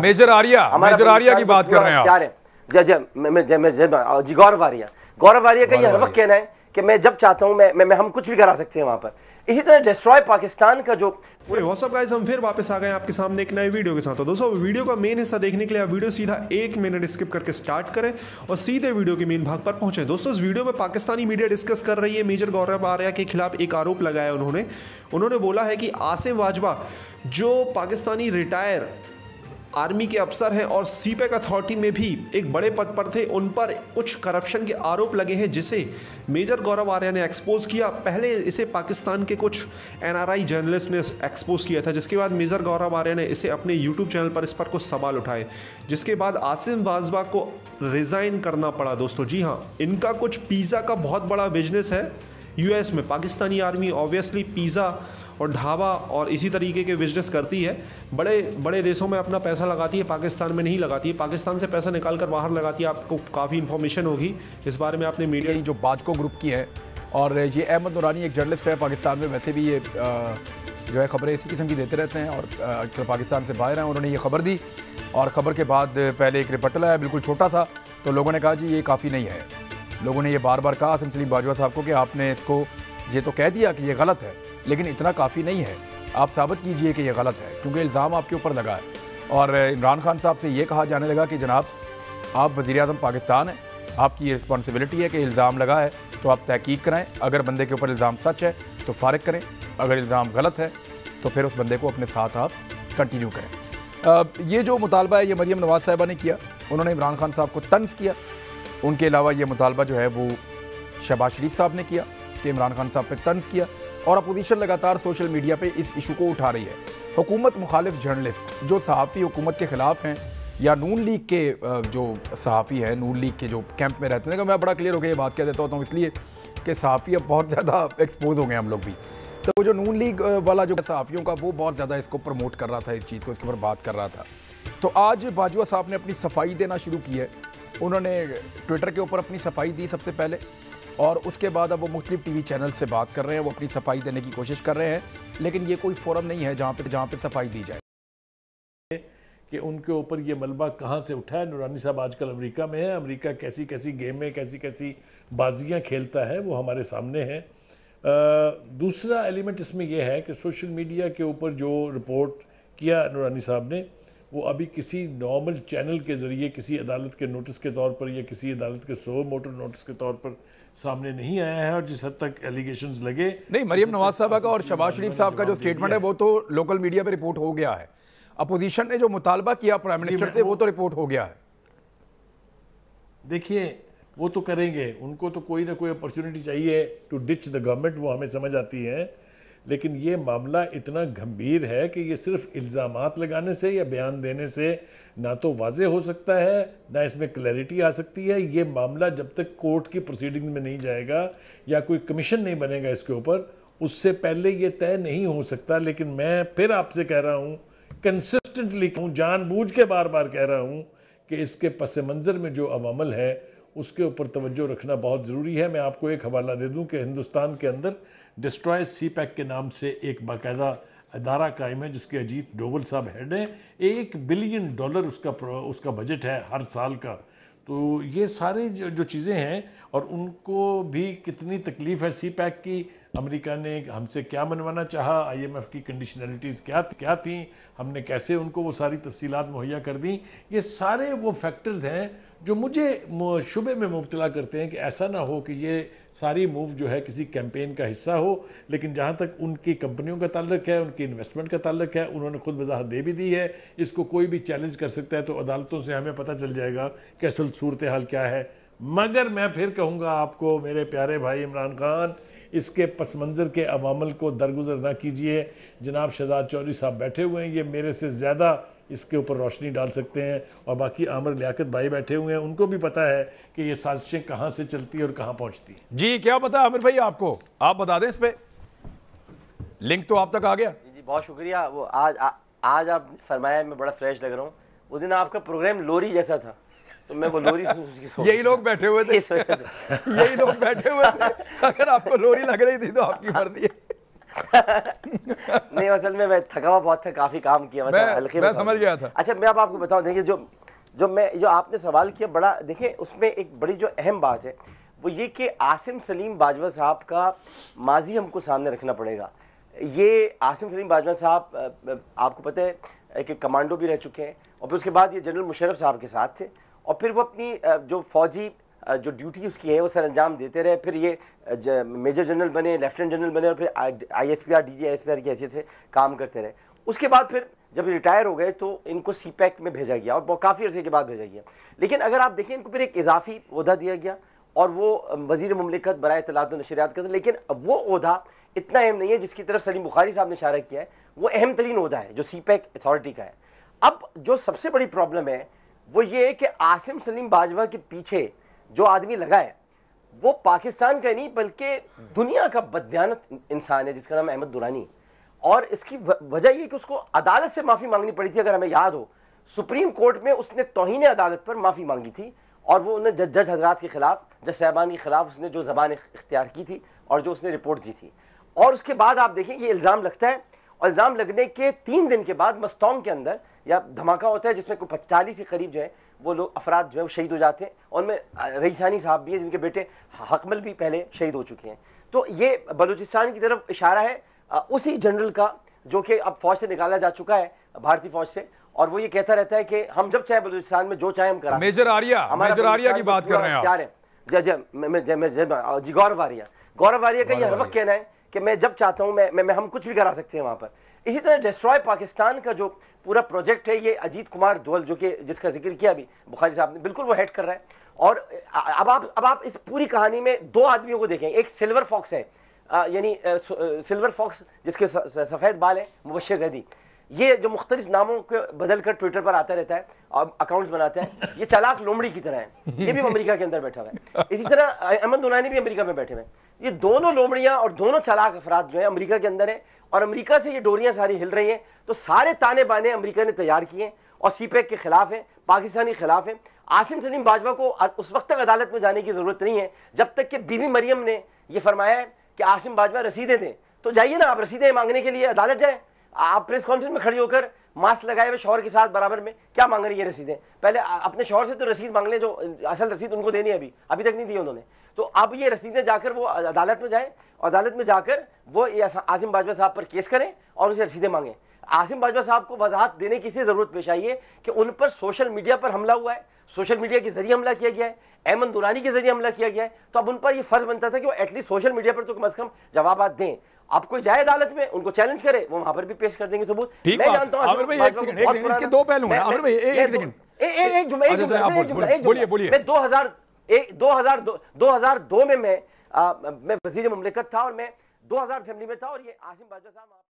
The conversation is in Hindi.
मेजर आर्या मेजर आर्या की बात कर रहे हैं आप जय जय जी गौरव आर्या गौरव आर्या का ये हर वक्त कहना है कि मैं जब चाहता हूं मैं, मैं हम कुछ भी करा सकते हैं वहां पर इसी तरह डिस्ट्रॉय पाकिस्तान का जो व्हाट्सअप गाइस हम फिर वापस आ गए आपके सामने एक नए वीडियो के साथ तो दोस्तों वीडियो का मेन हिस्सा देखने के लिए आप वीडियो सीधा एक मिनट स्किप करके स्टार्ट करें और सीधे वीडियो के मेन भाग पर पहुंचे दोस्तों इस वीडियो में पाकिस्तानी मीडिया डिस्कस कर रही है मेजर गौरव आर्या के खिलाफ एक आरोप लगाया उन्होंने उन्होंने बोला है कि आसिम वाजवा जो पाकिस्तानी रिटायर आर्मी के अफसर हैं और सीपैक अथॉरिटी e में भी एक बड़े पद पर थे उन पर कुछ करप्शन के आरोप लगे हैं जिसे मेजर गौरव आर्य ने एक्सपोज किया पहले इसे पाकिस्तान के कुछ एनआरआई जर्नलिस्ट ने एक्सपोज किया था जिसके बाद मेजर गौरव आर्य ने इसे अपने यूट्यूब चैनल पर इस पर कुछ सवाल उठाए जिसके बाद आसिम वाजवा को रिज़ाइन करना पड़ा दोस्तों जी हाँ इनका कुछ पिज़्ज़ा का बहुत बड़ा बिजनेस है यूएस में पाकिस्तानी आर्मी ऑब्वियसली पिज़्ज़ा और ढाबा और इसी तरीके के बिजनेस करती है बड़े बड़े देशों में अपना पैसा लगाती है पाकिस्तान में नहीं लगाती है पाकिस्तान से पैसा निकाल कर बाहर लगाती है आपको काफ़ी इन्फॉर्मेशन होगी इस बारे में आपने मीडिया जो बाजको ग्रुप की है और ये अहमद नुरानी एक जर्नलिस्ट है पाकिस्तान में वैसे भी ये जो है खबरें इसी किस्म की देते रहते हैं और आजकल पाकिस्तान से बाहर हैं उन्होंने ये खबर दी और ख़बर के बाद पहले एक रिपटल आया बिल्कुल छोटा था तो लोगों ने कहा जी ये काफ़ी नहीं है लोगों ने ये बार बार कहा आसम सलीम बाजवा साहब को कि आपने इसको ये तो कह दिया कि ये गलत है लेकिन इतना काफ़ी नहीं है आप साबित कीजिए कि यह गलत है क्योंकि इल्ज़ाम आपके ऊपर लगा है और इमरान खान साहब से ये कहा जाने लगा कि जनाब आप वज़ी अजम पाकिस्तान हैं आपकी ये रिस्पॉन्सिबिलिटी है कि इल्ज़ाम लगा है तो आप तहकीक कराएँ अगर बंदे के ऊपर इल्ज़ाम सच है तो फारग करें अगर इल्ज़ाम गलत है तो फिर उस बंदे को अपने साथ आप कंटिन्यू करें ये जो मुतालबा है ये मरीम नवाज़ साहबा ने किया उन्होंने इमरान खान साहब को तंज किया उनके अलावा ये मुतालबा जो है वो शहबाज शरीफ साहब ने किया कि इमरान खान साहब पर तंज किया और अपोजिशन लगातार सोशल मीडिया पर इस इशू को उठा रही है हुकूमत मुखालिफ जर्नलिस्ट जो सहाफ़ी हुकूमत के ख़िलाफ़ हैं या नून लीग के जो सहाफ़ी हैं नून लीग के जो कैंप में रहते हैं मैं बड़ा क्लियर हो गया ये बात कह देता होता हूँ इसलिए कि सहाफ़ी अब बहुत ज़्यादा एक्सपोज हो गए हम लोग भी तो जो नून लीग वाला जो सहाफ़ियों का वो बहुत ज़्यादा इसको प्रमोट कर रहा था इस चीज़ को इसके ऊपर बात कर रहा था तो आज बाजवा साहब ने अपनी सफाई देना शुरू की है उन्होंने ट्विटर के ऊपर अपनी सफाई दी सबसे पहले और उसके बाद अब वो मुख्तु टी वी चैनल से बात कर रहे हैं वो अपनी सफाई देने की कोशिश कर रहे हैं लेकिन ये कोई फोरम नहीं है जहाँ पर जहाँ पर सफाई दी जाए कि उनके ऊपर ये मलबा कहाँ से उठा है नूरानी साहब आजकल अमरीका में है अमरीका कैसी कैसी गेम में कैसी कैसी बाजियाँ खेलता है वो हमारे सामने हैं दूसरा एलिमेंट इसमें यह है कि सोशल मीडिया के ऊपर जो रिपोर्ट किया नूरानी साहब ने वो अभी किसी नॉर्मल चैनल के ज़रिए किसी अदालत के नोटिस के तौर पर या किसी अदालत के सो मोटर नोटिस के तौर पर सामने नहीं आया है और जिस हद तक एलिगेशन लगे नहीं मरियम नवाज साहबा का और शबाज शरीफ साहब का जो स्टेटमेंट है वो तो लोकल मीडिया पर रिपोर्ट हो गया है अपोजिशन ने जो मुतालबा किया प्राइम मिनिस्टर से वो तो रिपोर्ट हो गया है देखिए वो तो करेंगे उनको तो कोई ना कोई अपॉर्चुनिटी चाहिए टू डिच द गवर्नमेंट वो हमें समझ आती है लेकिन ये मामला इतना गंभीर है कि ये सिर्फ इल्ज़ाम लगाने से या बयान देने से ना तो वाजे हो सकता है ना इसमें क्लैरिटी आ सकती है ये मामला जब तक कोर्ट की प्रोसीडिंग में नहीं जाएगा या कोई कमीशन नहीं बनेगा इसके ऊपर उससे पहले ये तय नहीं हो सकता लेकिन मैं फिर आपसे कह रहा हूँ कंसिस्टेंटली कहूँ जानबूझ के बार बार कह रहा हूँ कि इसके पस मंज़र में जो अवामल है उसके ऊपर तवज्जो रखना बहुत ज़रूरी है मैं आपको एक हवाला दे दूं कि हिंदुस्तान के अंदर डिस्ट्रॉय सी पैक के नाम से एक बाकायदा अदारा कायम है जिसके अजीत डोवल साहब हेड हैं एक बिलियन डॉलर उसका उसका बजट है हर साल का तो ये सारे जो, जो चीज़ें हैं और उनको भी कितनी तकलीफ़ है सी पैक की अमेरिका ने हमसे क्या मनवाना चाहा आईएमएफ की कंडीशनलिटीज़ क्या क्या थी हमने कैसे उनको वो सारी तफसीलात मुहैया कर दी ये सारे वो फैक्टर्स हैं जो मुझे शुबे में मुबतला करते हैं कि ऐसा ना हो कि ये सारी मूव जो है किसी कैंपेन का हिस्सा हो लेकिन जहाँ तक उनकी कंपनियों का ताल्लुक है उनकी इन्वेस्टमेंट का ताल्लक है उन्होंने खुद वजाहत दे भी दी है इसको कोई भी चैलेंज कर सकता है तो अदालतों से हमें पता चल जाएगा कि असल सूरत हाल क्या है मगर मैं फिर कहूँगा आपको मेरे प्यारे भाई इमरान खान इसके पस मंज़र के अवामल को दरगुजर ना कीजिए जनाब शहजाद चौधरी साहब बैठे हुए हैं ये मेरे से ज़्यादा इसके ऊपर रोशनी डाल सकते हैं और बाकी आमर लियाकत भाई बैठे हुए हैं उनको भी पता है कि ये साजिशें कहाँ से चलती है और कहाँ पहुँचती हैं जी क्या पता आमिर भाई आपको आप बता दें इस पर लिंक तो आप तक आ गया जी बहुत शुक्रिया वो आज आ, आज आप फरमाया मैं बड़ा फ्रेश लग रहा हूँ उस दिन आपका प्रोग्राम लोरी जैसा था तो मैं वो लोरी यही लोग बैठे हुए थे यही लोग बैठे हुए थे अगर आपको लोरी लग रही थी तो आपकी मर्जी है नहीं असल में मैं थका हुआ बहुत था काफी काम किया मतलब मैं, हल्के मैं समझ गया था अच्छा मैं अब आपको बताऊं देखिए जो जो मैं जो आपने सवाल किया बड़ा देखिए उसमें एक बड़ी जो अहम बात है वो ये कि आसिम सलीम बाजवा साहब का माजी हमको सामने रखना पड़ेगा ये आसिम सलीम बाजवा साहब आपको पता है कि कमांडो भी रह चुके हैं और फिर उसके बाद ये जनरल मुशरफ साहब के साथ थे और फिर वो अपनी जो फौजी जो ड्यूटी उसकी है वो सर अंजाम देते रहे फिर ये मेजर जनरल बने लेफ्टिनेंट जनरल बने और फिर I S P R D G I S P R की हैसियत से काम करते रहे उसके बाद फिर जब रिटायर हो गए तो इनको सी पैक में भेजा गया और काफ़ी अर्से के बाद भेजा गया लेकिन अगर आप देखें इनको फिर एक इजाफी अहदा दिया गया और वो वजीर ममलिकत बर तलात नशरियात करते लेकिन वो अहदा इतना अहम नहीं है जिसकी तरफ सलीम बुखारी साहब ने इशारा किया है वो अहम तरीन अहदा है जो सी पैक अथॉरिटी का है अब जो सबसे बड़ी प्रॉब्लम है वो ये है कि आसिम सलीम बाजवा के पीछे जो आदमी लगा है वो पाकिस्तान का नहीं बल्कि दुनिया का बदयानत इंसान है जिसका नाम अहमद दुरानी और इसकी वजह यह कि उसको अदालत से माफी मांगनी पड़ी थी अगर हमें याद हो सुप्रीम कोर्ट में उसने तोहन अदालत पर माफी मांगी थी और वो उन्हें जज जज हजरात के खिलाफ जज साहबान के खिलाफ उसने जो जबान इख्तियार की थी और जो उसने रिपोर्ट दी थी और उसके बाद आप देखें ये इल्ज़ाम लगता है और इल्ज़ाम लगने के तीन दिन के बाद मस्तोंग के अंदर या धमाका होता है जिसमें कोई पचालीस के करीब जो है वो लोग अफराद जो है वो शहीद हो जाते हैं उनमें रईसानी साहब भी हैं जिनके बेटे हकमल भी पहले शहीद हो चुके हैं तो ये बलूचिस्तान की तरफ इशारा है उसी जनरल का जो कि अब फौज से निकाला जा चुका है भारतीय फौज से और वो ये कहता रहता है कि हम जब चाहे बलूचिस्तान में जो चाहे हम करा मेजर आरिया मेजर आरिया की बात कर रहे हैं है जय जय जी गौरव आर्या गौरव आर्या का ये हर वक्त कहना है कि मैं जब चाहता हूँ मैं, मैं, मैं हम कुछ भी करा सकते हैं वहां पर इसी तरह डिस्ट्रॉय पाकिस्तान का जो पूरा प्रोजेक्ट है ये अजीत कुमार दोल जो कि जिसका जिक्र किया अभी बुखारी साहब ने बिल्कुल वो हेड कर रहा है और अब आप अब आप इस पूरी कहानी में दो आदमियों को देखें एक सिल्वर फॉक्स है यानी सिल्वर फॉक्स जिसके सफ़ेद बाल है मुबशर जैदी ये जो मुख्तलिफ नामों को बदलकर ट्विटर पर आता रहता है और अकाउंट्स बनाता है ये चालाक लोमड़ी की तरह है ये भी अमेरिका के अंदर बैठा हुआ है इसी तरह अहमद उनानी भी अमेरिका में बैठे हुए हैं ये दोनों लोमड़ियां और दोनों चालाक अफराद जो है अमरीका के अंदर है और अमरीका से ये डोरियां सारी हिल रही हैं तो सारे ताने बाने अमरीका ने तैयार किए और पैक e के खिलाफ है पाकिस्तानी खिलाफ है आसिम सलीम बाजवा को उस वक्त तक अदालत में जाने की जरूरत नहीं है जब तक कि बीबी मरियम ने यह फरमाया है कि आसिम बाजवा रसीदें दें तो जाइए ना आप रसीदें मांगने के लिए अदालत जाए आप प्रेस कॉन्फ्रेंस में खड़ी होकर मास्क लगाए हुए शौहर के साथ बराबर में क्या मांग रही है रसीदें पहले अपने शौहर से तो रसीद मांग लें जो असल रसीद उनको देनी है अभी अभी तक नहीं दी उन्होंने तो अब ये रसीदें जाकर वो अदालत में जाए अदालत में जाकर वो आसिम बाजवा साहब पर केस करें और उसे रसीदें मांगें आसिम बाजवा साहब को वजाहत देने की से ज़रूरत पेश आई है कि उन पर सोशल मीडिया पर हमला हुआ है सोशल मीडिया के जरिए हमला किया गया है अहमद दुरानी के जरिए हमला किया गया है तो अब उन पर यह फर्ज बनता था कि वो एटलीस्ट सोशल मीडिया पर तो कम अज कम जवाब दें आप कोई जाए अदालत में उनको चैलेंज करे वो वहां पर भी पेश कर देंगे सबूत मैं जानता हूँ दो पहलू हैं दो हजार एक दो हजार दो, दो हजार दो में मैं आ, मैं वजीर ममलिकत था और मैं दो हजार असेंबली में था और ये आसिम बाजवा साहब